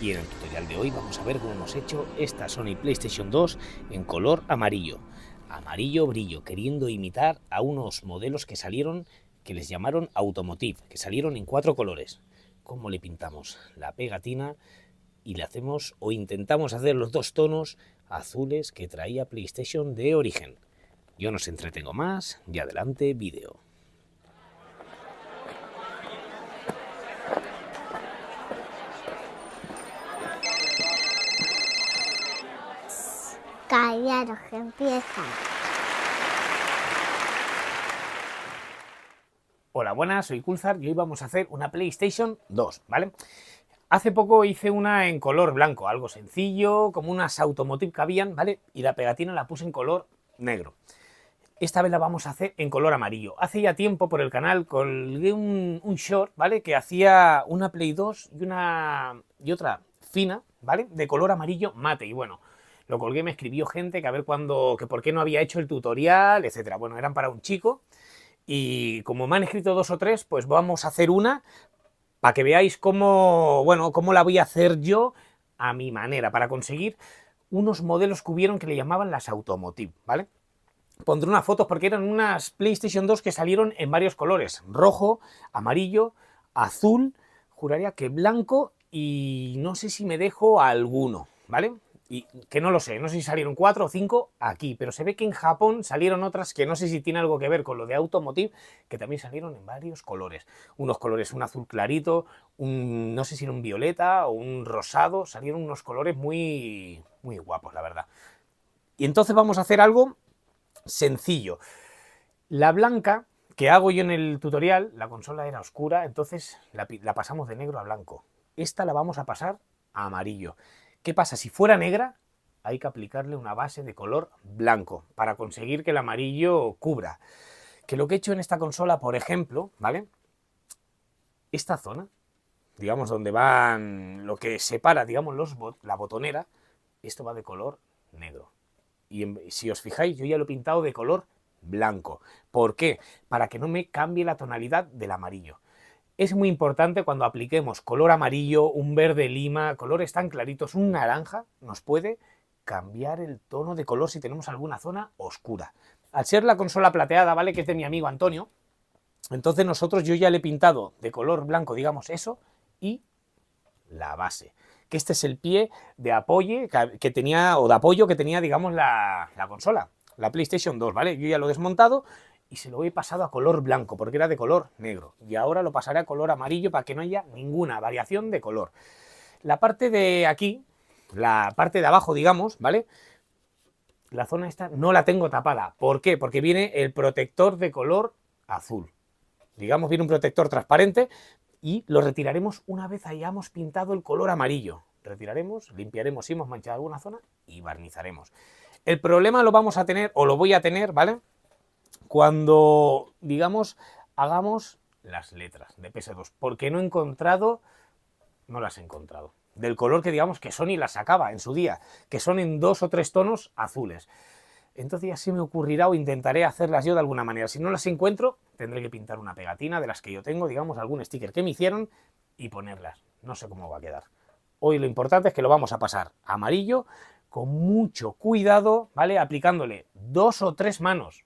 Y en el tutorial de hoy vamos a ver cómo hemos hecho esta Sony PlayStation 2 en color amarillo. Amarillo brillo, queriendo imitar a unos modelos que salieron, que les llamaron Automotive, que salieron en cuatro colores. ¿Cómo le pintamos la pegatina? Y le hacemos o intentamos hacer los dos tonos azules que traía PlayStation de origen. Yo no entretengo más y adelante vídeo. empieza. Hola, buenas, soy Kulzar y hoy vamos a hacer una PlayStation 2, ¿vale? Hace poco hice una en color blanco, algo sencillo, como unas automotive que habían, ¿vale? Y la pegatina la puse en color negro. Esta vez la vamos a hacer en color amarillo. Hace ya tiempo por el canal colgué un, un short, ¿vale? Que hacía una Play 2 y una y otra fina, ¿vale? De color amarillo mate. Y bueno, lo colgué, me escribió gente que a ver cuándo, que por qué no había hecho el tutorial, etcétera. Bueno, eran para un chico y como me han escrito dos o tres, pues vamos a hacer una para que veáis cómo, bueno, cómo la voy a hacer yo a mi manera para conseguir unos modelos que hubieron que le llamaban las automotive, ¿vale? Pondré unas fotos porque eran unas PlayStation 2 que salieron en varios colores, rojo, amarillo, azul, juraría que blanco y no sé si me dejo alguno, ¿vale? y que no lo sé, no sé si salieron cuatro o cinco aquí, pero se ve que en Japón salieron otras que no sé si tiene algo que ver con lo de Automotive, que también salieron en varios colores. Unos colores, un azul clarito, un no sé si era un violeta o un rosado, salieron unos colores muy, muy guapos, la verdad. Y entonces vamos a hacer algo sencillo. La blanca que hago yo en el tutorial, la consola era oscura, entonces la, la pasamos de negro a blanco. Esta la vamos a pasar a amarillo. ¿Qué pasa? Si fuera negra, hay que aplicarle una base de color blanco para conseguir que el amarillo cubra. Que lo que he hecho en esta consola, por ejemplo, ¿vale? Esta zona, digamos, donde van lo que separa, digamos, los la botonera, esto va de color negro. Y si os fijáis, yo ya lo he pintado de color blanco. ¿Por qué? Para que no me cambie la tonalidad del amarillo es muy importante cuando apliquemos color amarillo, un verde lima, colores tan claritos, un naranja, nos puede cambiar el tono de color si tenemos alguna zona oscura. Al ser la consola plateada, ¿vale? Que es de mi amigo Antonio, entonces nosotros yo ya le he pintado de color blanco, digamos eso, y la base. Que este es el pie de apoyo que tenía, o de apoyo que tenía, digamos, la, consola la PlayStation 2, ¿vale? Yo ya lo he desmontado, y se lo he pasado a color blanco porque era de color negro y ahora lo pasaré a color amarillo para que no haya ninguna variación de color. La parte de aquí, la parte de abajo digamos, ¿vale? La zona esta no la tengo tapada. ¿Por qué? Porque viene el protector de color azul. Digamos, viene un protector transparente y lo retiraremos una vez hayamos pintado el color amarillo. Retiraremos, limpiaremos si hemos manchado alguna zona y barnizaremos. El problema lo vamos a tener, o lo voy a tener, ¿vale? cuando, digamos, hagamos las letras de PS2, porque no he encontrado, no las he encontrado, del color que digamos que Sony las sacaba en su día, que son en dos o tres tonos azules. Entonces ya se me ocurrirá o intentaré hacerlas yo de alguna manera. Si no las encuentro, tendré que pintar una pegatina de las que yo tengo, digamos, algún sticker que me hicieron y ponerlas. No sé cómo va a quedar. Hoy lo importante es que lo vamos a pasar amarillo con mucho cuidado, ¿vale? Aplicándole dos o tres manos,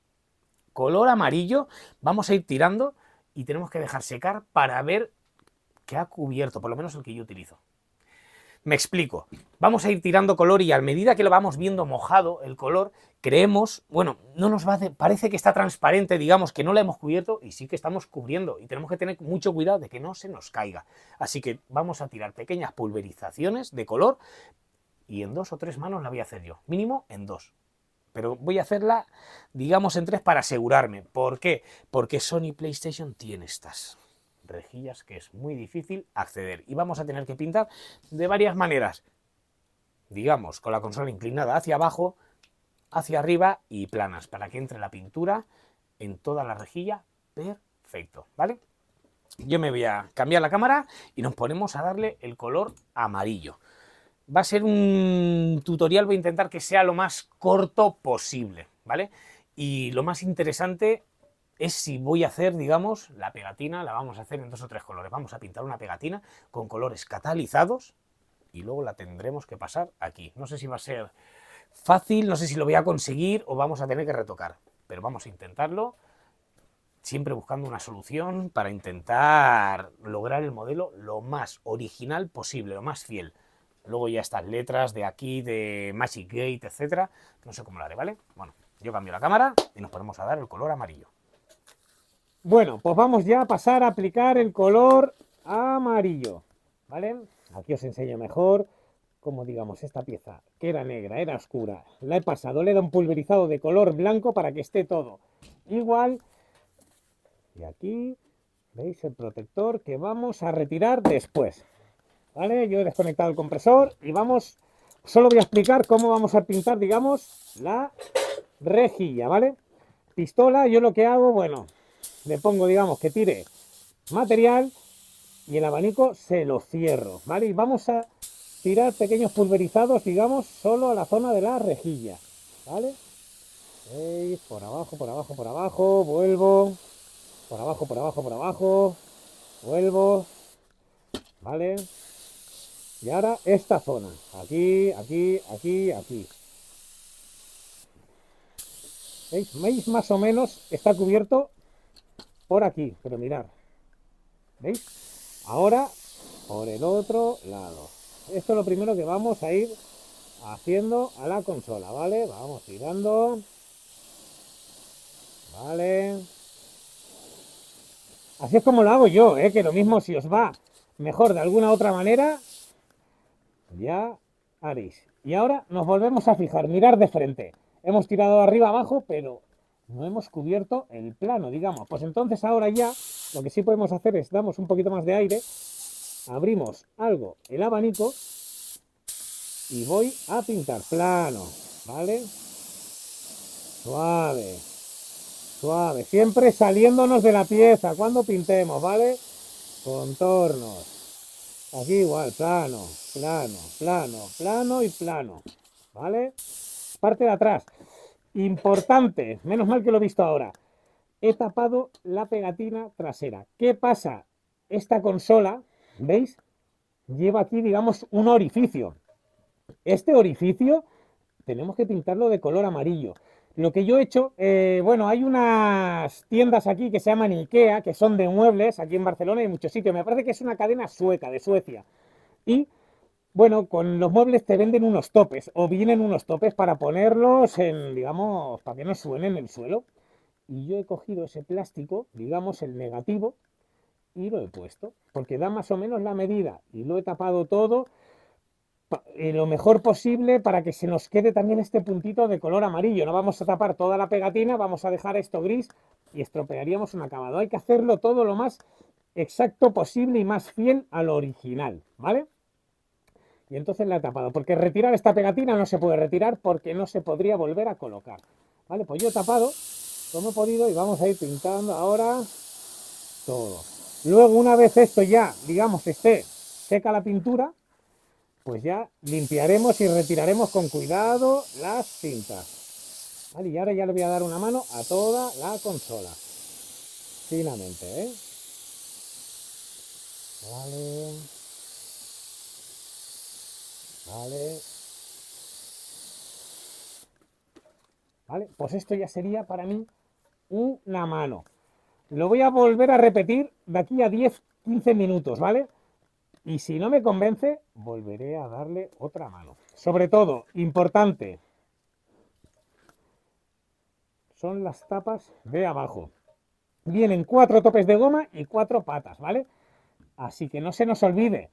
color amarillo, vamos a ir tirando y tenemos que dejar secar para ver que ha cubierto, por lo menos el que yo utilizo. Me explico. Vamos a ir tirando color y a medida que lo vamos viendo mojado el color, creemos, bueno, no nos va parece que está transparente, digamos que no la hemos cubierto y sí que estamos cubriendo y tenemos que tener mucho cuidado de que no se nos caiga. Así que vamos a tirar pequeñas pulverizaciones de color y en dos o tres manos la voy a hacer yo, mínimo en dos pero voy a hacerla, digamos, en tres para asegurarme. ¿Por qué? Porque Sony PlayStation tiene estas rejillas que es muy difícil acceder y vamos a tener que pintar de varias maneras. Digamos, con la consola inclinada hacia abajo, hacia arriba y planas para que entre la pintura en toda la rejilla perfecto, ¿vale? Yo me voy a cambiar la cámara y nos ponemos a darle el color amarillo va a ser un tutorial, voy a intentar que sea lo más corto posible, ¿vale? Y lo más interesante es si voy a hacer, digamos, la pegatina, la vamos a hacer en dos o tres colores. Vamos a pintar una pegatina con colores catalizados y luego la tendremos que pasar aquí. No sé si va a ser fácil, no sé si lo voy a conseguir o vamos a tener que retocar, pero vamos a intentarlo siempre buscando una solución para intentar lograr el modelo lo más original posible, lo más fiel. Luego ya estas letras de aquí, de Magic Gate, etcétera. No sé cómo lo haré, ¿vale? Bueno, yo cambio la cámara y nos ponemos a dar el color amarillo. Bueno, pues vamos ya a pasar a aplicar el color amarillo, ¿vale? Aquí os enseño mejor cómo digamos, esta pieza, que era negra, era oscura, la he pasado, le he dado un pulverizado de color blanco para que esté todo igual. Y aquí veis el protector que vamos a retirar después. ¿vale? Yo he desconectado el compresor y vamos, solo voy a explicar cómo vamos a pintar, digamos, la rejilla, ¿vale? Pistola, yo lo que hago, bueno, le pongo, digamos, que tire material y el abanico se lo cierro, ¿vale? Y vamos a tirar pequeños pulverizados, digamos, solo a la zona de la rejilla, ¿vale? por abajo, por abajo, por abajo, vuelvo, por abajo, por abajo, por abajo, vuelvo, ¿vale? Y ahora esta zona. Aquí, aquí, aquí, aquí. ¿Veis? ¿Veis? Más o menos está cubierto por aquí. Pero mirar, ¿Veis? Ahora por el otro lado. Esto es lo primero que vamos a ir haciendo a la consola, ¿vale? Vamos tirando. Vale. Así es como lo hago yo, ¿eh? que lo mismo si os va mejor de alguna otra manera, ya haréis. Y ahora nos volvemos a fijar, mirar de frente. Hemos tirado arriba abajo, pero no hemos cubierto el plano, digamos. Pues entonces ahora ya lo que sí podemos hacer es damos un poquito más de aire, abrimos algo el abanico y voy a pintar plano, ¿vale? Suave, suave, siempre saliéndonos de la pieza cuando pintemos, ¿vale? Contornos, Aquí igual, plano, plano, plano, plano y plano. ¿Vale? Parte de atrás. Importante, menos mal que lo he visto ahora. He tapado la pegatina trasera. ¿Qué pasa? Esta consola, ¿veis? Lleva aquí, digamos, un orificio. Este orificio tenemos que pintarlo de color amarillo. Lo que yo he hecho, eh, bueno, hay unas tiendas aquí que se llaman IKEA, que son de muebles, aquí en Barcelona y muchos sitios. Me parece que es una cadena sueca, de Suecia. Y bueno, con los muebles te venden unos topes o vienen unos topes para ponerlos en, digamos, para que no suenen en el suelo. Y yo he cogido ese plástico, digamos el negativo, y lo he puesto, porque da más o menos la medida. Y lo he tapado todo eh, lo mejor posible para que se nos quede también este puntito de color amarillo. No vamos a tapar toda la pegatina, vamos a dejar esto gris y estropearíamos un acabado. Hay que hacerlo todo lo más exacto posible y más fiel al original, ¿vale? Y entonces la he tapado, porque retirar esta pegatina no se puede retirar porque no se podría volver a colocar. Vale, pues yo he tapado como he podido y vamos a ir pintando ahora todo. Luego, una vez esto ya, digamos, esté seca la pintura, pues ya limpiaremos y retiraremos con cuidado las cintas. y ahora ya le voy a dar una mano a toda la consola. Finamente, ¿eh? Vale. Vale. Vale, pues esto ya sería para mí una mano. Lo voy a volver a repetir de aquí a 10-15 minutos, ¿vale? Y si no me convence, volveré a darle otra mano. Sobre todo, importante, son las tapas de abajo. Vienen cuatro topes de goma y cuatro patas, ¿vale? Así que no se nos olvide,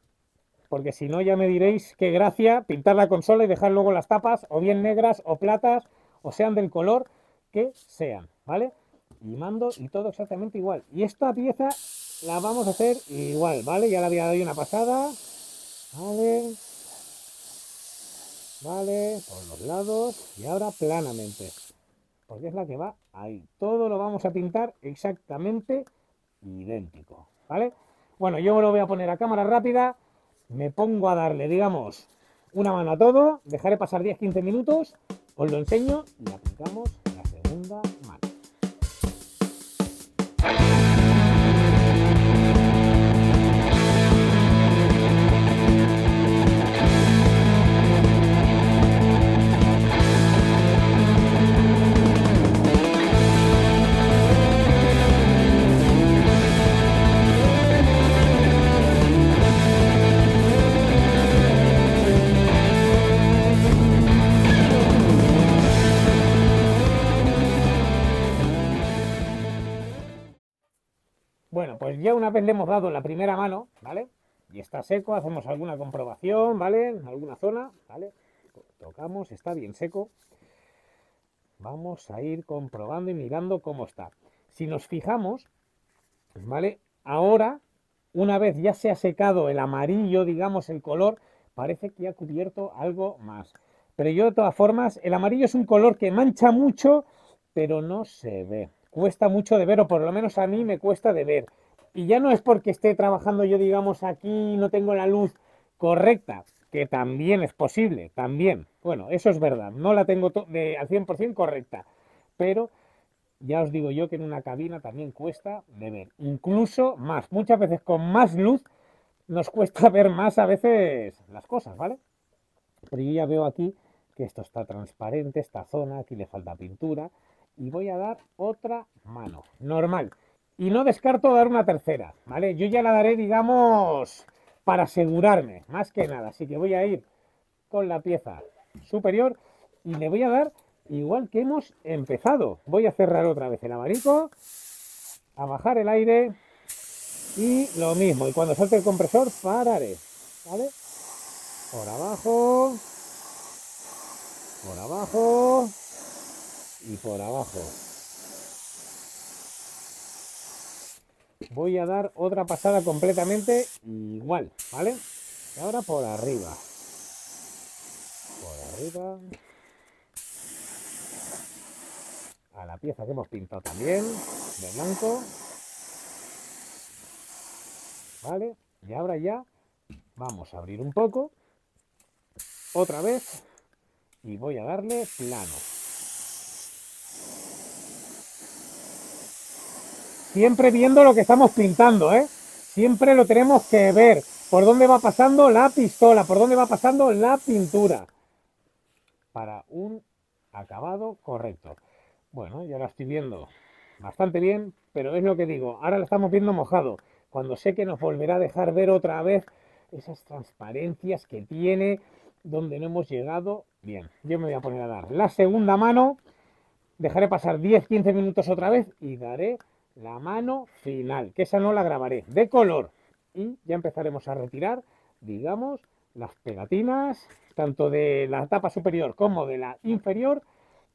porque si no ya me diréis qué gracia pintar la consola y dejar luego las tapas o bien negras o platas o sean del color que sean, ¿vale? Y mando y todo exactamente igual. Y esta pieza la vamos a hacer igual, ¿vale? Ya la había dado una pasada. Vale. Vale, por los lados. Y ahora planamente. Porque es la que va ahí. Todo lo vamos a pintar exactamente idéntico. ¿Vale? Bueno, yo me lo voy a poner a cámara rápida. Me pongo a darle, digamos, una mano a todo. Dejaré pasar 10-15 minutos. Os lo enseño y aplicamos la segunda mano. una vez le hemos dado la primera mano, ¿vale? Y está seco, hacemos alguna comprobación, ¿vale? En alguna zona, ¿vale? Tocamos, está bien seco. Vamos a ir comprobando y mirando cómo está. Si nos fijamos, ¿vale? Ahora, una vez ya se ha secado el amarillo, digamos, el color, parece que ha cubierto algo más. Pero yo, de todas formas, el amarillo es un color que mancha mucho, pero no se ve. Cuesta mucho de ver, o por lo menos a mí me cuesta de ver. Y ya no es porque esté trabajando yo, digamos, aquí no tengo la luz correcta, que también es posible, también. Bueno, eso es verdad, no la tengo al 100% correcta, pero ya os digo yo que en una cabina también cuesta de ver, incluso más, muchas veces con más luz nos cuesta ver más a veces las cosas, ¿vale? Pero yo ya veo aquí que esto está transparente, esta zona, aquí le falta pintura, y voy a dar otra mano, normal. Y no descarto dar una tercera, ¿vale? Yo ya la daré, digamos, para asegurarme, más que nada. Así que voy a ir con la pieza superior y le voy a dar igual que hemos empezado. Voy a cerrar otra vez el abarico, a bajar el aire y lo mismo. Y cuando salte el compresor, pararé, ¿vale? Por abajo, por abajo y por abajo. voy a dar otra pasada completamente igual, ¿vale? Y ahora por arriba. Por arriba. A la pieza que hemos pintado también, de blanco. ¿Vale? Y ahora ya vamos a abrir un poco. Otra vez. Y voy a darle plano. siempre viendo lo que estamos pintando, ¿eh? Siempre lo tenemos que ver, por dónde va pasando la pistola, por dónde va pasando la pintura, para un acabado correcto. Bueno, ya la estoy viendo bastante bien, pero es lo que digo, ahora la estamos viendo mojado, cuando sé que nos volverá a dejar ver otra vez esas transparencias que tiene, donde no hemos llegado. Bien, yo me voy a poner a dar la segunda mano, dejaré pasar 10-15 minutos otra vez y daré la mano final, que esa no la grabaré, de color. Y ya empezaremos a retirar, digamos, las pegatinas, tanto de la tapa superior como de la inferior,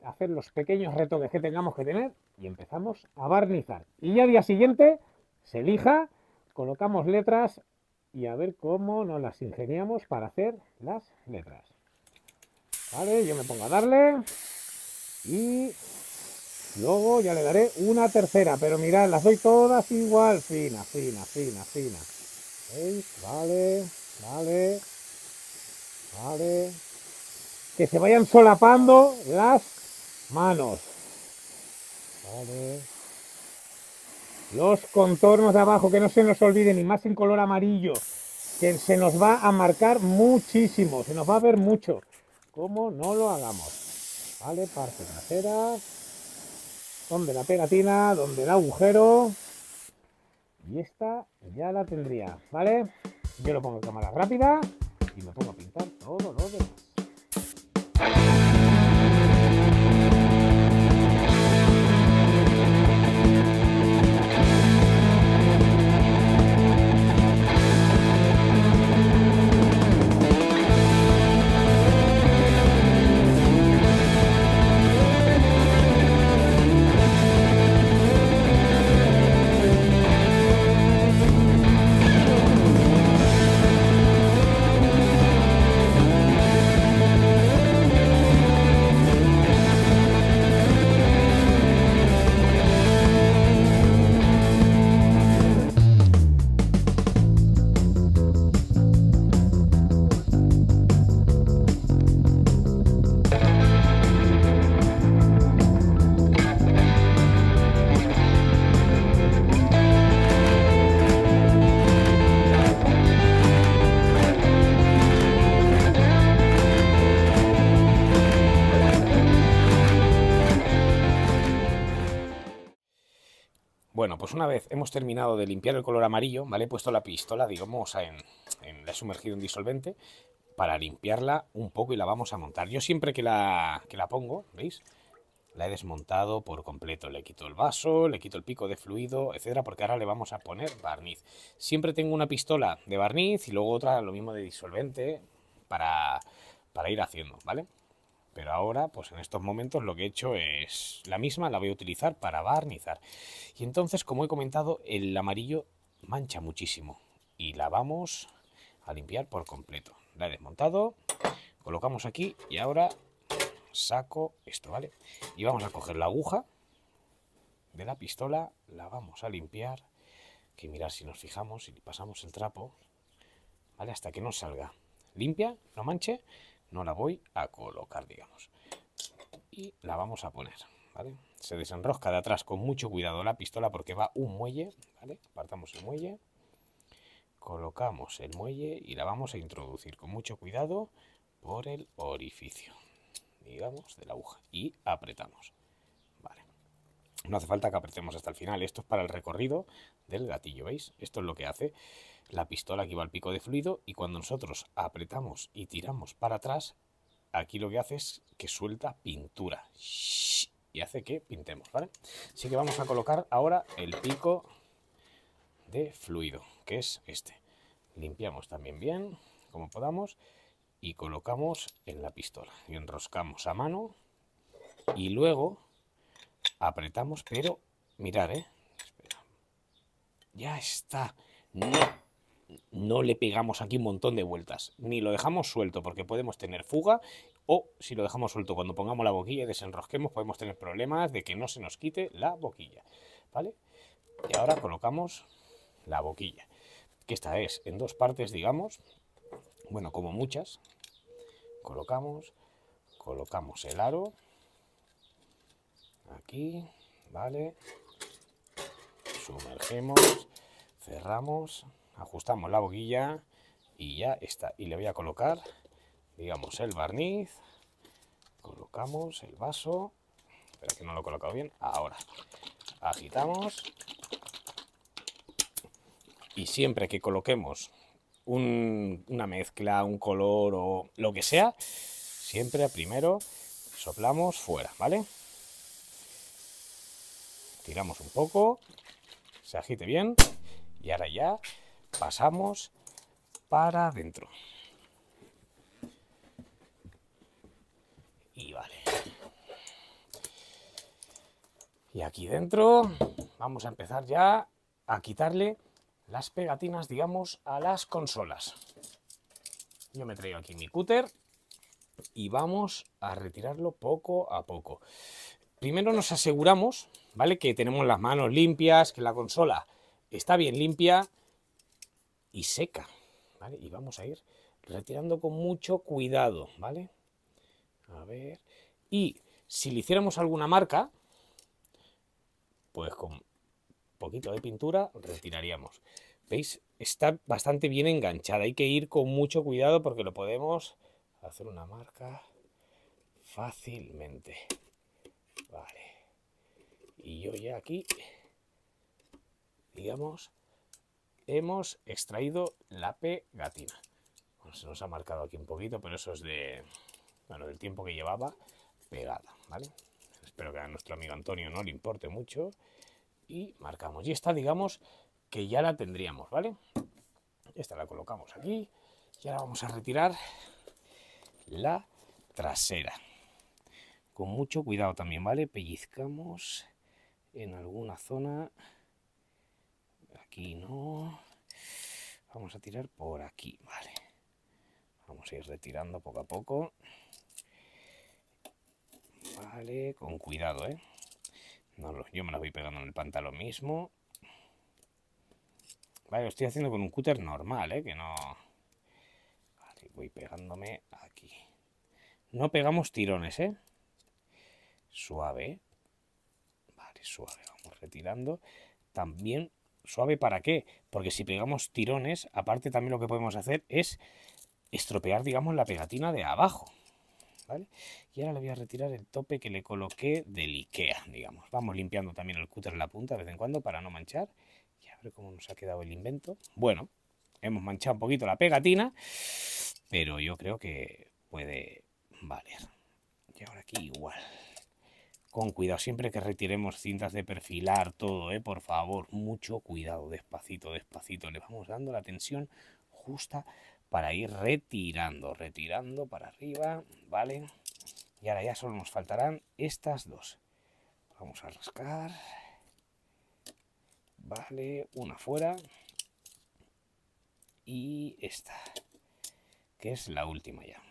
hacer los pequeños retoques que tengamos que tener y empezamos a barnizar. Y ya día siguiente se lija, colocamos letras y a ver cómo nos las ingeniamos para hacer las letras. Vale, yo me pongo a darle y Luego ya le daré una tercera, pero mirad, las doy todas igual, fina, fina, fina, fina. Vale, vale, vale. Que se vayan solapando las manos. Vale. Los contornos de abajo, que no se nos olviden, ni más en color amarillo, que se nos va a marcar muchísimo, se nos va a ver mucho. ¿Cómo no lo hagamos. Vale, parte trasera donde la pegatina, donde el agujero. Y esta ya la tendría, ¿vale? Yo lo pongo en cámara rápida y me pongo a pintar todo lo demás. Pues una vez hemos terminado de limpiar el color amarillo, ¿vale? He puesto la pistola, digamos, en, la he sumergido en disolvente para limpiarla un poco y la vamos a montar. Yo siempre que la, que la pongo, ¿veis? La he desmontado por completo. Le quito el vaso, le quito el pico de fluido, etcétera, porque ahora le vamos a poner barniz. Siempre tengo una pistola de barniz y luego otra lo mismo de disolvente para, para ir haciendo, ¿vale? Pero ahora, pues en estos momentos lo que he hecho es la misma, la voy a utilizar para barnizar. Y entonces, como he comentado, el amarillo mancha muchísimo y la vamos a limpiar por completo. La he desmontado, colocamos aquí y ahora saco esto, ¿vale? Y vamos a coger la aguja de la pistola, la vamos a limpiar, que mirar si nos fijamos, si pasamos el trapo, ¿vale? Hasta que no salga. Limpia, no manche, no la voy a colocar, digamos. Y la vamos a poner, ¿vale? Se desenrosca de atrás con mucho cuidado la pistola porque va un muelle, ¿vale? Apartamos el muelle, colocamos el muelle y la vamos a introducir con mucho cuidado por el orificio, digamos, de la aguja. Y apretamos, ¿vale? No hace falta que apretemos hasta el final. Esto es para el recorrido del gatillo, ¿veis? Esto es lo que hace la pistola que va al pico de fluido y cuando nosotros apretamos y tiramos para atrás, aquí lo que hace es que suelta pintura y hace que pintemos, ¿vale? Así que vamos a colocar ahora el pico de fluido, que es este. Limpiamos también bien, como podamos, y colocamos en la pistola. Y enroscamos a mano y luego apretamos, pero mirar ¿eh? Ya está no le pegamos aquí un montón de vueltas, ni lo dejamos suelto porque podemos tener fuga o si lo dejamos suelto cuando pongamos la boquilla y desenrosquemos podemos tener problemas de que no se nos quite la boquilla, ¿vale? Y ahora colocamos la boquilla, que esta es en dos partes, digamos, bueno, como muchas, colocamos, colocamos el aro, aquí, ¿vale? Sumergemos, cerramos, ajustamos la boquilla y ya está. Y le voy a colocar, digamos, el barniz. Colocamos el vaso. Espera que no lo he colocado bien. Ahora agitamos. Y siempre que coloquemos una mezcla, un color o lo que sea, siempre primero soplamos fuera, ¿vale? Tiramos un poco, se agite bien y ahora ya pasamos para adentro. Y vale. Y aquí dentro vamos a empezar ya a quitarle las pegatinas, digamos, a las consolas. Yo me traigo aquí mi cúter y vamos a retirarlo poco a poco. Primero nos aseguramos, ¿vale? Que tenemos las manos limpias, que la consola está bien limpia, y seca, Y vamos a ir retirando con mucho cuidado, ¿vale? A ver, y si le hiciéramos alguna marca, pues con poquito de pintura retiraríamos. ¿Veis? Está bastante bien enganchada, hay que ir con mucho cuidado porque lo podemos hacer una marca fácilmente. Vale. Y yo ya aquí, digamos, hemos extraído la pegatina. se nos ha marcado aquí un poquito, pero eso es de, bueno, del tiempo que llevaba pegada, ¿vale? Espero que a nuestro amigo Antonio no le importe mucho. Y marcamos. Y esta, digamos, que ya la tendríamos, ¿vale? Esta la colocamos aquí. Y ahora vamos a retirar la trasera. Con mucho cuidado también, ¿vale? Pellizcamos en alguna zona aquí no. Vamos a tirar por aquí, vale. Vamos a ir retirando poco a poco. Vale, con cuidado, ¿eh? No, yo me la voy pegando en el pantalón mismo. Vale, lo estoy haciendo con un cúter normal, ¿eh? Que no... Vale, voy pegándome aquí. No pegamos tirones, ¿eh? Suave. Vale, suave. Vamos retirando. También ¿Suave para qué? Porque si pegamos tirones, aparte también lo que podemos hacer es estropear, digamos, la pegatina de abajo. ¿Vale? Y ahora le voy a retirar el tope que le coloqué del Ikea, digamos. Vamos limpiando también el cúter en la punta de vez en cuando para no manchar. Y a ver cómo nos ha quedado el invento. Bueno, hemos manchado un poquito la pegatina, pero yo creo que puede valer. Y ahora aquí igual con cuidado siempre que retiremos cintas de perfilar todo, ¿eh? por favor, mucho cuidado, despacito, despacito, le vamos dando la tensión justa para ir retirando, retirando para arriba, ¿vale? Y ahora ya solo nos faltarán estas dos. Vamos a rascar, vale, una fuera y esta, que es la última ya.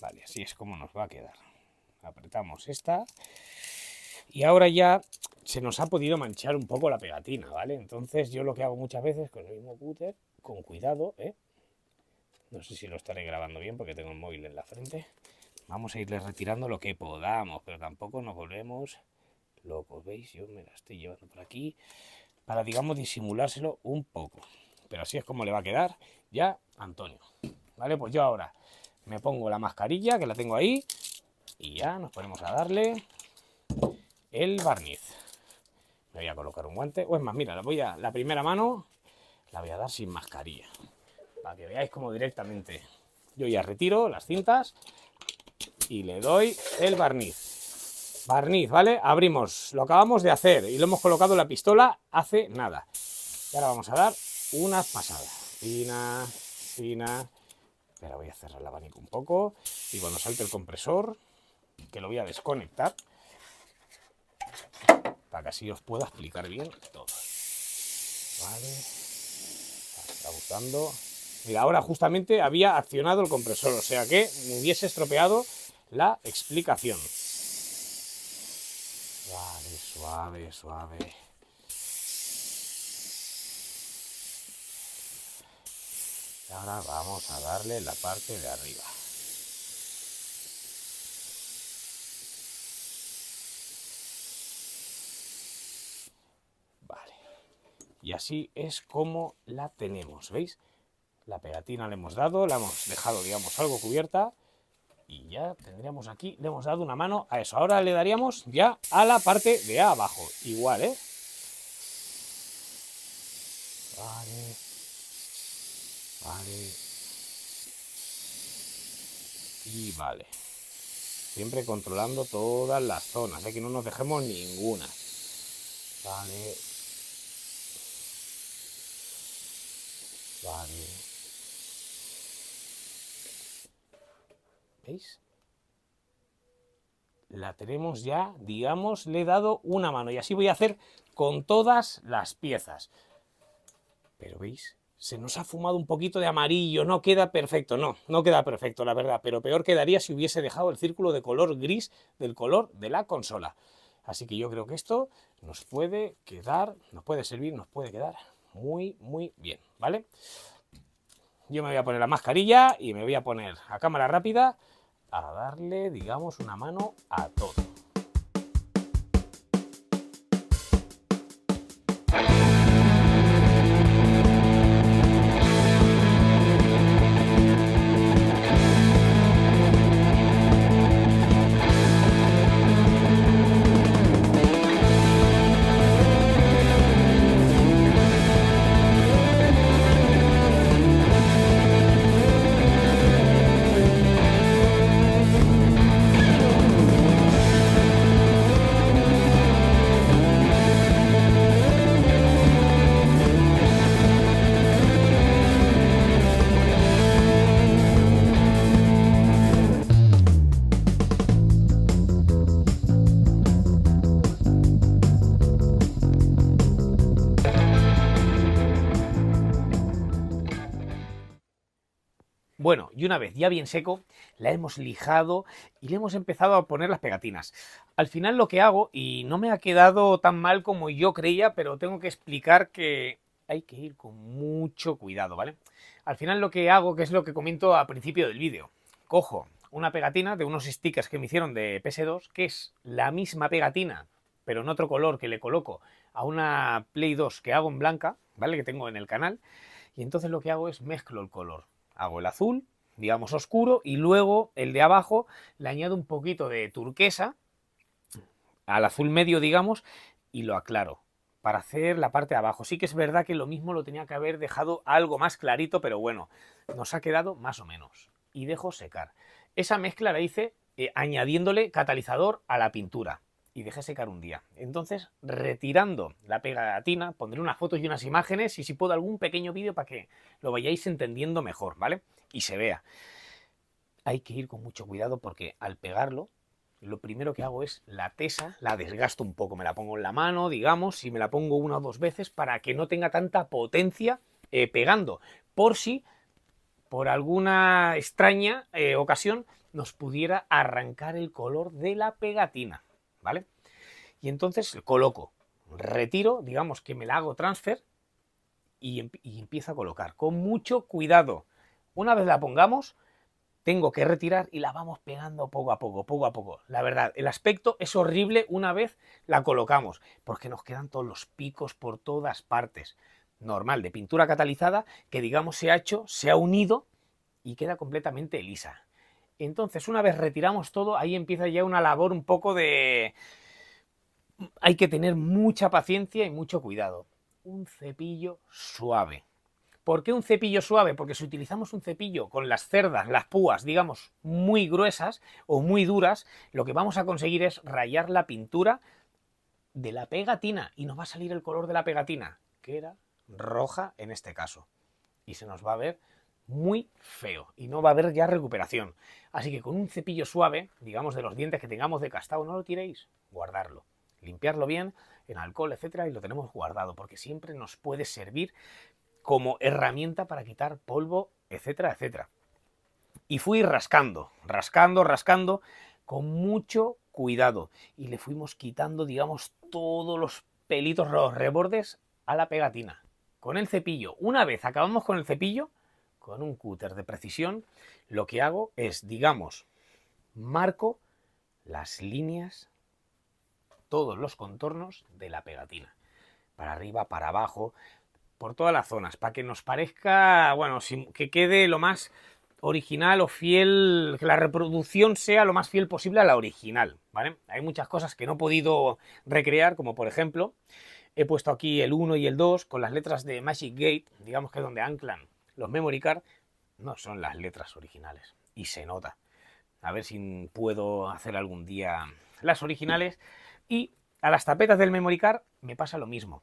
Vale, así es como nos va a quedar apretamos esta y ahora ya se nos ha podido manchar un poco la pegatina, ¿vale? Entonces yo lo que hago muchas veces con el mismo cúter, con cuidado, ¿eh? No sé si lo estaré grabando bien porque tengo el móvil en la frente. Vamos a irle retirando lo que podamos, pero tampoco nos volvemos locos, ¿veis? Yo me la estoy llevando por aquí para, digamos, disimulárselo un poco. Pero así es como le va a quedar ya Antonio. ¿Vale? Pues yo ahora me pongo la mascarilla, que la tengo ahí, y ya nos ponemos a darle el barniz. Me voy a colocar un guante. O es más, mira, la, voy a, la primera mano la voy a dar sin mascarilla. Para que veáis como directamente. Yo ya retiro las cintas y le doy el barniz. Barniz, ¿vale? Abrimos. Lo acabamos de hacer y lo hemos colocado la pistola hace nada. Y ahora vamos a dar unas pasadas. Fina, fina. Pero voy a cerrar el abanico un poco. Y cuando salte el compresor, que lo voy a desconectar para que así os pueda explicar bien todo. Vale. Está buscando ahora justamente había accionado el compresor, o sea que me hubiese estropeado la explicación. suave, suave. Y ahora vamos a darle la parte de arriba. Y así es como la tenemos, ¿veis? La pegatina le hemos dado, la hemos dejado, digamos, algo cubierta. Y ya tendríamos aquí, le hemos dado una mano a eso. Ahora le daríamos ya a la parte de abajo. Igual, ¿eh? Vale. Vale. Y vale. Siempre controlando todas las zonas, de ¿eh? que no nos dejemos ninguna. Vale, Vale. ¿Veis? La tenemos ya, digamos, le he dado una mano y así voy a hacer con todas las piezas. Pero veis, se nos ha fumado un poquito de amarillo, no queda perfecto, no, no queda perfecto la verdad, pero peor quedaría si hubiese dejado el círculo de color gris del color de la consola. Así que yo creo que esto nos puede quedar, nos puede servir, nos puede quedar muy, muy bien. ¿vale? Yo me voy a poner la mascarilla y me voy a poner a cámara rápida a darle, digamos, una mano a todo. una vez ya bien seco, la hemos lijado y le hemos empezado a poner las pegatinas. Al final lo que hago, y no me ha quedado tan mal como yo creía, pero tengo que explicar que hay que ir con mucho cuidado, ¿vale? Al final lo que hago, que es lo que comento al principio del vídeo, cojo una pegatina de unos stickers que me hicieron de PS2, que es la misma pegatina, pero en otro color que le coloco a una Play 2 que hago en blanca, ¿vale? Que tengo en el canal. Y entonces lo que hago es mezclo el color. Hago el azul digamos, oscuro, y luego el de abajo le añado un poquito de turquesa al azul medio, digamos, y lo aclaro para hacer la parte de abajo. Sí que es verdad que lo mismo lo tenía que haber dejado algo más clarito, pero bueno, nos ha quedado más o menos. Y dejo secar. Esa mezcla la hice eh, añadiéndole catalizador a la pintura y dejé secar un día. Entonces, retirando la pegatina, pondré unas fotos y unas imágenes y si puedo algún pequeño vídeo para que lo vayáis entendiendo mejor, ¿vale? Y se vea. Hay que ir con mucho cuidado porque al pegarlo, lo primero que hago es la tesa, la desgasto un poco, me la pongo en la mano, digamos, y me la pongo una o dos veces para que no tenga tanta potencia eh, pegando, por si por alguna extraña eh, ocasión nos pudiera arrancar el color de la pegatina. ¿vale? Y entonces coloco, retiro, digamos que me la hago transfer y, y empiezo a colocar con mucho cuidado. Una vez la pongamos, tengo que retirar y la vamos pegando poco a poco, poco a poco. La verdad, el aspecto es horrible una vez la colocamos, porque nos quedan todos los picos por todas partes. Normal, de pintura catalizada, que digamos se ha hecho, se ha unido y queda completamente lisa. Entonces, una vez retiramos todo, ahí empieza ya una labor un poco de... Hay que tener mucha paciencia y mucho cuidado. Un cepillo suave. ¿Por qué un cepillo suave? Porque si utilizamos un cepillo con las cerdas, las púas, digamos, muy gruesas o muy duras, lo que vamos a conseguir es rayar la pintura de la pegatina y nos va a salir el color de la pegatina, que era roja en este caso. Y se nos va a ver muy feo y no va a haber ya recuperación. Así que con un cepillo suave, digamos de los dientes que tengamos de castado, no lo tiréis, guardarlo, limpiarlo bien en alcohol, etcétera, y lo tenemos guardado porque siempre nos puede servir como herramienta para quitar polvo, etcétera, etcétera. Y fui rascando, rascando, rascando con mucho cuidado y le fuimos quitando, digamos, todos los pelitos, los rebordes a la pegatina con el cepillo. Una vez acabamos con el cepillo, con un cúter de precisión, lo que hago es, digamos, marco las líneas, todos los contornos de la pegatina. Para arriba, para abajo, por todas las zonas, para que nos parezca, bueno, que quede lo más original o fiel, que la reproducción sea lo más fiel posible a la original, Hay muchas cosas que no he podido recrear, como por ejemplo, he puesto aquí el 1 y el 2 con las letras de Magic Gate, digamos que es donde anclan los memory card no son las letras originales y se nota. A ver si puedo hacer algún día las originales. Y a las tapetas del memory card me pasa lo mismo.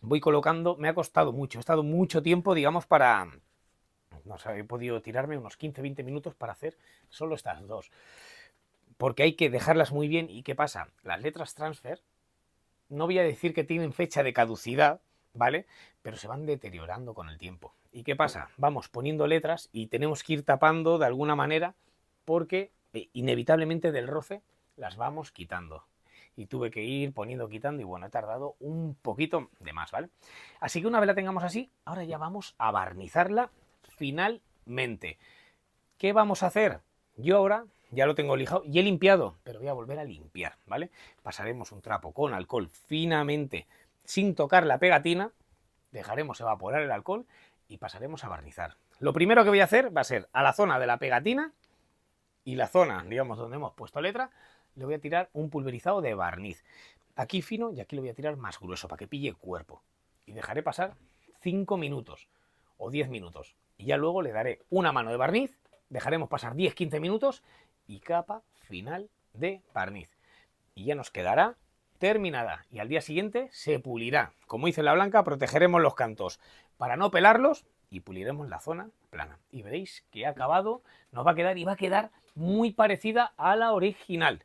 Voy colocando, me ha costado mucho, he estado mucho tiempo, digamos, para... No sé, he podido tirarme unos 15-20 minutos para hacer solo estas dos. Porque hay que dejarlas muy bien. ¿Y qué pasa? Las letras transfer, no voy a decir que tienen fecha de caducidad, ¿vale? Pero se van deteriorando con el tiempo. ¿Y qué pasa? Vamos poniendo letras y tenemos que ir tapando de alguna manera porque eh, inevitablemente del roce las vamos quitando. Y tuve que ir poniendo, quitando y bueno, he tardado un poquito de más, ¿vale? Así que una vez la tengamos así, ahora ya vamos a barnizarla finalmente. ¿Qué vamos a hacer? Yo ahora ya lo tengo lijado y he limpiado, pero voy a volver a limpiar, ¿vale? Pasaremos un trapo con alcohol finamente, sin tocar la pegatina, dejaremos evaporar el alcohol y pasaremos a barnizar. Lo primero que voy a hacer va a ser a la zona de la pegatina y la zona, digamos, donde hemos puesto letra, le voy a tirar un pulverizado de barniz. Aquí fino y aquí lo voy a tirar más grueso para que pille cuerpo. Y dejaré pasar 5 minutos o 10 minutos. Y ya luego le daré una mano de barniz, dejaremos pasar 10-15 minutos y capa final de barniz. Y ya nos quedará terminada y al día siguiente se pulirá. Como dice la blanca, protegeremos los cantos para no pelarlos y puliremos la zona plana. Y veréis que ha acabado, nos va a quedar y va a quedar muy parecida a la original.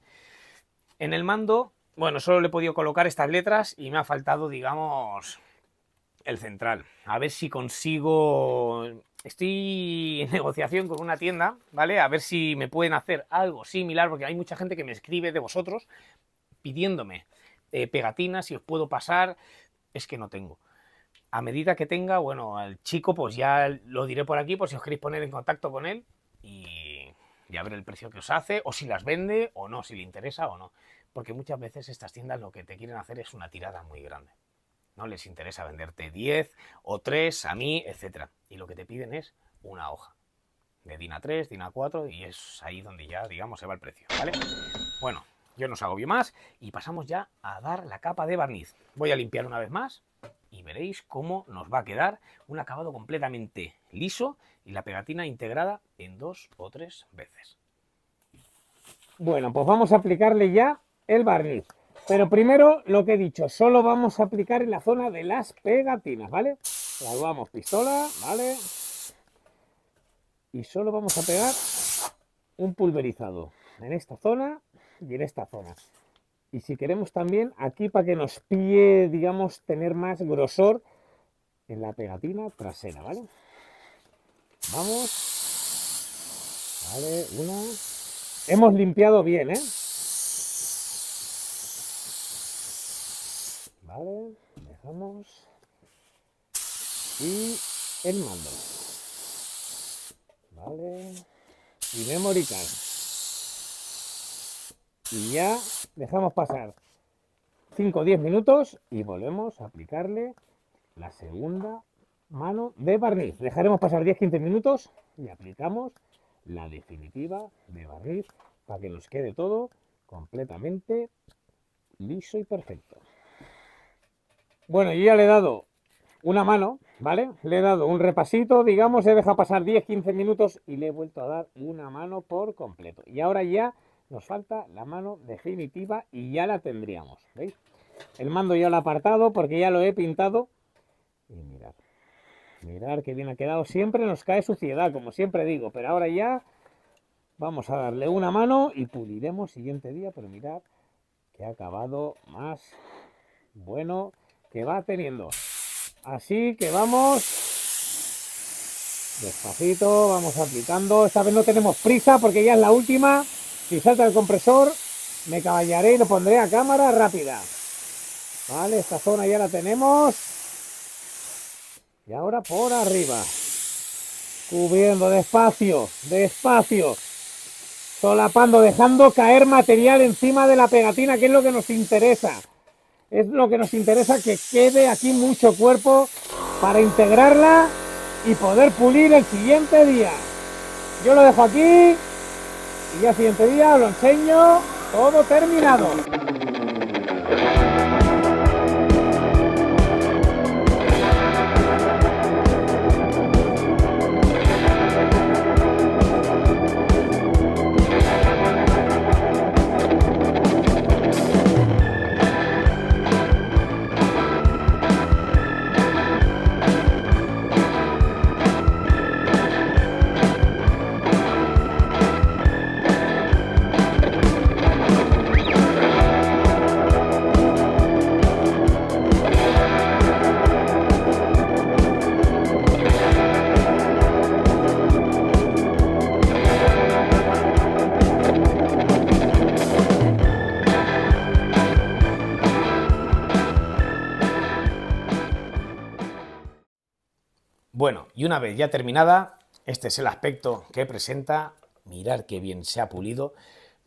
En el mando, bueno, solo le he podido colocar estas letras y me ha faltado, digamos, el central. A ver si consigo... Estoy en negociación con una tienda, ¿vale? A ver si me pueden hacer algo similar, porque hay mucha gente que me escribe de vosotros pidiéndome eh, pegatinas, si os puedo pasar, es que no tengo a medida que tenga, bueno, al chico, pues ya lo diré por aquí, por si os queréis poner en contacto con él y ya ver el precio que os hace, o si las vende o no, si le interesa o no. Porque muchas veces estas tiendas lo que te quieren hacer es una tirada muy grande. No les interesa venderte 10 o 3 a mí, etc. Y lo que te piden es una hoja de DINA 3, DINA 4 y es ahí donde ya, digamos, se va el precio, ¿vale? Bueno, yo no os agobio más y pasamos ya a dar la capa de barniz. Voy a limpiar una vez más y veréis cómo nos va a quedar un acabado completamente liso y la pegatina integrada en dos o tres veces. Bueno, pues vamos a aplicarle ya el barniz. Pero primero, lo que he dicho, solo vamos a aplicar en la zona de las pegatinas, ¿vale? Salvamos pistola, ¿vale? Y solo vamos a pegar un pulverizado en esta zona y en esta zona. Y si queremos también, aquí para que nos pille, digamos, tener más grosor en la pegatina trasera, ¿vale? Vamos. Vale, una. Hemos limpiado bien, ¿eh? Vale, dejamos. Y el mando. Vale. Y memory card y ya dejamos pasar 5 o 10 minutos y volvemos a aplicarle la segunda mano de barniz. Dejaremos pasar 10-15 minutos y aplicamos la definitiva de barniz para que nos quede todo completamente liso y perfecto. Bueno, yo ya le he dado una mano, ¿vale? Le he dado un repasito, digamos, he dejado pasar 10-15 minutos y le he vuelto a dar una mano por completo. Y ahora ya nos falta la mano definitiva y ya la tendríamos. ¿Veis? El mando ya lo he apartado porque ya lo he pintado. Y mirad, mirad que bien ha quedado. Siempre nos cae suciedad, como siempre digo, pero ahora ya vamos a darle una mano y puliremos siguiente día. Pero mirad que ha acabado más bueno que va teniendo. Así que vamos despacito, vamos aplicando. Esta vez no tenemos prisa porque ya es la última. Si salta el compresor, me caballaré y lo pondré a cámara rápida. Vale, esta zona ya la tenemos. Y ahora por arriba. Cubriendo despacio, despacio. Solapando, dejando caer material encima de la pegatina, que es lo que nos interesa. Es lo que nos interesa que quede aquí mucho cuerpo para integrarla y poder pulir el siguiente día. Yo lo dejo aquí. Y al siguiente día lo enseño todo terminado. Y una vez ya terminada, este es el aspecto que presenta. Mirad qué bien se ha pulido.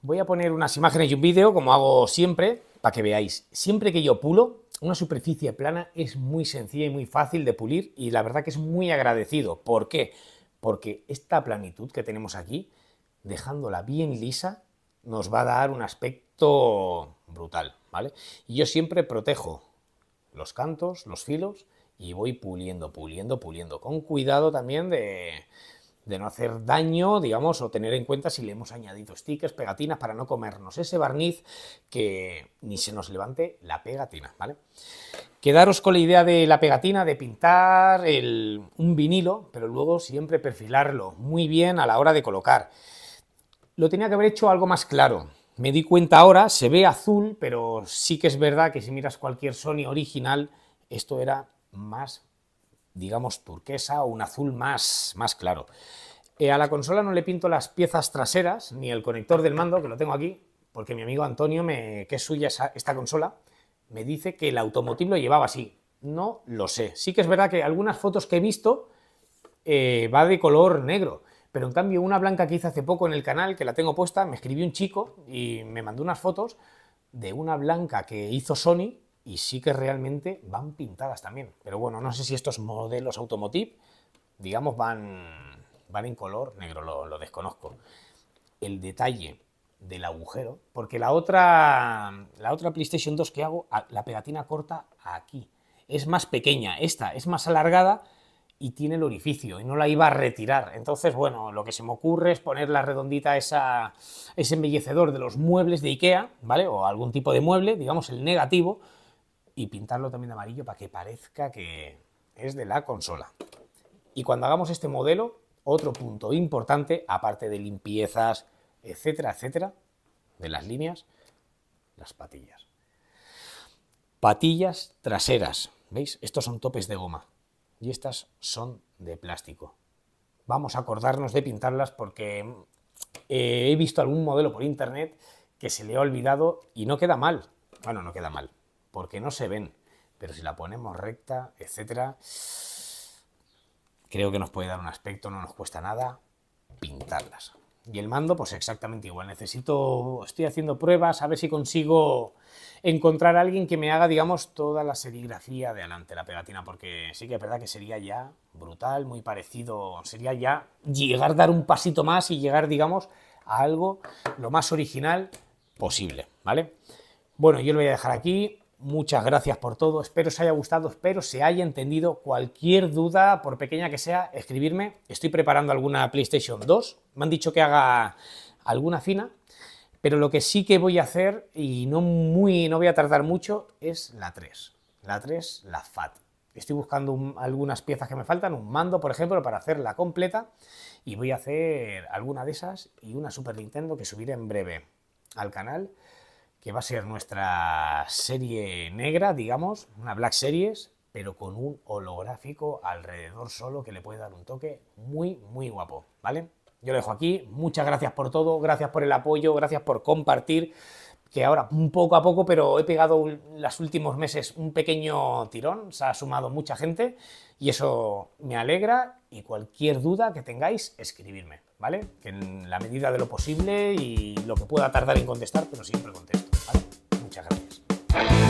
Voy a poner unas imágenes y un vídeo, como hago siempre, para que veáis. Siempre que yo pulo, una superficie plana es muy sencilla y muy fácil de pulir y la verdad que es muy agradecido. ¿Por qué? Porque esta planitud que tenemos aquí, dejándola bien lisa, nos va a dar un aspecto brutal, ¿vale? Y yo siempre protejo los cantos, los filos, y voy puliendo, puliendo, puliendo, con cuidado también de, no hacer daño, digamos, o tener en cuenta si le hemos añadido stickers, pegatinas, para no comernos ese barniz que ni se nos levante la pegatina, ¿vale? Quedaros con la idea de la pegatina, de pintar el, un vinilo, pero luego siempre perfilarlo muy bien a la hora de colocar. Lo tenía que haber hecho algo más claro. Me di cuenta ahora, se ve azul, pero sí que es verdad que si miras cualquier Sony original, esto era más, digamos, turquesa o un azul más, más claro. Eh, a la consola no le pinto las piezas traseras ni el conector del mando, que lo tengo aquí, porque mi amigo Antonio, me, que es suya esta consola, me dice que el automotivo lo llevaba así. No lo sé. Sí que es verdad que algunas fotos que he visto eh, va de color negro, pero en cambio una blanca que hice hace poco en el canal, que la tengo puesta, me escribió un chico y me mandó unas fotos de una blanca que hizo Sony y sí que realmente van pintadas también. Pero bueno, no sé si estos modelos automotive, digamos, van, van en color negro, lo, desconozco. El detalle del agujero, porque la otra, la otra PlayStation 2 que hago, la pegatina corta aquí. Es más pequeña, esta es más alargada y tiene el orificio y no la iba a retirar. Entonces, bueno, lo que se me ocurre es poner la redondita esa, ese embellecedor de los muebles de Ikea, ¿vale? O algún tipo de mueble, digamos el negativo, y pintarlo también de amarillo para que parezca que es de la consola. Y cuando hagamos este modelo, otro punto importante, aparte de limpiezas, etcétera, etcétera, de las líneas, las patillas. Patillas traseras, ¿veis? Estos son topes de goma y estas son de plástico. Vamos a acordarnos de pintarlas porque eh, he visto algún modelo por internet que se le ha olvidado y no queda mal. Bueno, no queda mal porque no se ven. Pero si la ponemos recta, etcétera, creo que nos puede dar un aspecto, no nos cuesta nada pintarlas. Y el mando, pues exactamente igual. Necesito, estoy haciendo pruebas a ver si consigo encontrar a alguien que me haga, digamos, toda la serigrafía de adelante, la pegatina, porque sí que es verdad que sería ya brutal, muy parecido, sería ya llegar, dar un pasito más y llegar, digamos, a algo lo más original posible, ¿vale? Bueno, yo lo voy a dejar aquí. Muchas gracias por todo, espero os haya gustado, espero se haya entendido. Cualquier duda, por pequeña que sea, escribirme. Estoy preparando alguna PlayStation 2, me han dicho que haga alguna fina, pero lo que sí que voy a hacer, y no, muy, no voy a tardar mucho, es la 3. La 3, la FAT. Estoy buscando algunas piezas que me faltan, un mando, por ejemplo, para hacerla completa, y voy a hacer alguna de esas y una Super Nintendo que subiré en breve al canal que va a ser nuestra serie negra, digamos, una Black Series, pero con un holográfico alrededor solo que le puede dar un toque muy, muy guapo, ¿vale? Yo lo dejo aquí, muchas gracias por todo, gracias por el apoyo, gracias por compartir, que ahora un poco a poco, pero he pegado los últimos meses un pequeño tirón, se ha sumado mucha gente y eso me alegra y cualquier duda que tengáis, escribirme, ¿vale? Que en la medida de lo posible y lo que pueda tardar en contestar, pero siempre contesto. Thank you.